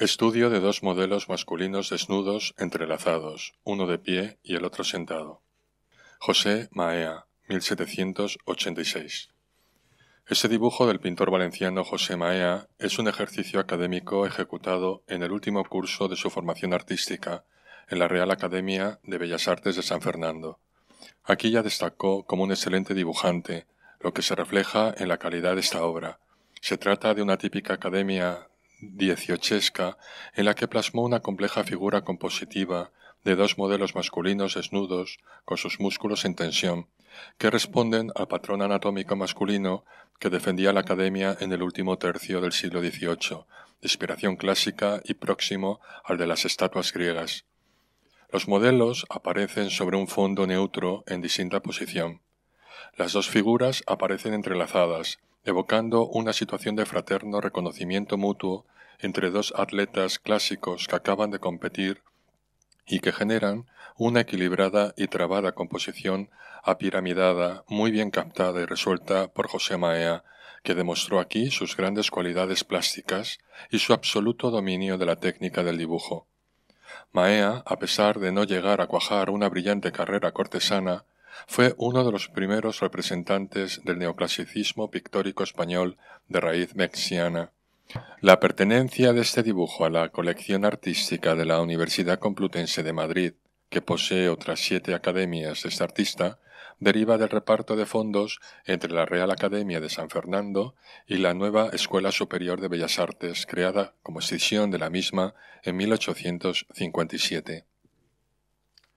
Estudio de dos modelos masculinos desnudos entrelazados, uno de pie y el otro sentado. José Maea, 1786. Este dibujo del pintor valenciano José Maea es un ejercicio académico ejecutado en el último curso de su formación artística en la Real Academia de Bellas Artes de San Fernando. Aquí ya destacó como un excelente dibujante, lo que se refleja en la calidad de esta obra. Se trata de una típica academia dieciochesca en la que plasmó una compleja figura compositiva de dos modelos masculinos desnudos, con sus músculos en tensión, que responden al patrón anatómico masculino que defendía la academia en el último tercio del siglo XVIII, de inspiración clásica y próximo al de las estatuas griegas. Los modelos aparecen sobre un fondo neutro en distinta posición. Las dos figuras aparecen entrelazadas, evocando una situación de fraterno reconocimiento mutuo entre dos atletas clásicos que acaban de competir y que generan una equilibrada y trabada composición apiramidada muy bien captada y resuelta por José Maea, que demostró aquí sus grandes cualidades plásticas y su absoluto dominio de la técnica del dibujo. Maea, a pesar de no llegar a cuajar una brillante carrera cortesana, fue uno de los primeros representantes del neoclasicismo pictórico español de raíz mexiana. La pertenencia de este dibujo a la colección artística de la Universidad Complutense de Madrid, que posee otras siete academias de este artista, deriva del reparto de fondos entre la Real Academia de San Fernando y la nueva Escuela Superior de Bellas Artes, creada como escisión de la misma en 1857.